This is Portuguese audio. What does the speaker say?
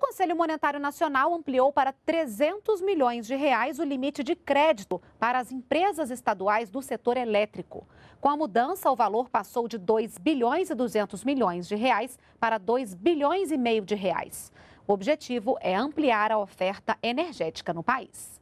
Conselho Monetário Nacional ampliou para 300 milhões de reais o limite de crédito para as empresas estaduais do setor elétrico. Com a mudança, o valor passou de 2 bilhões e 200 milhões de reais para 2 bilhões e meio de reais. O objetivo é ampliar a oferta energética no país.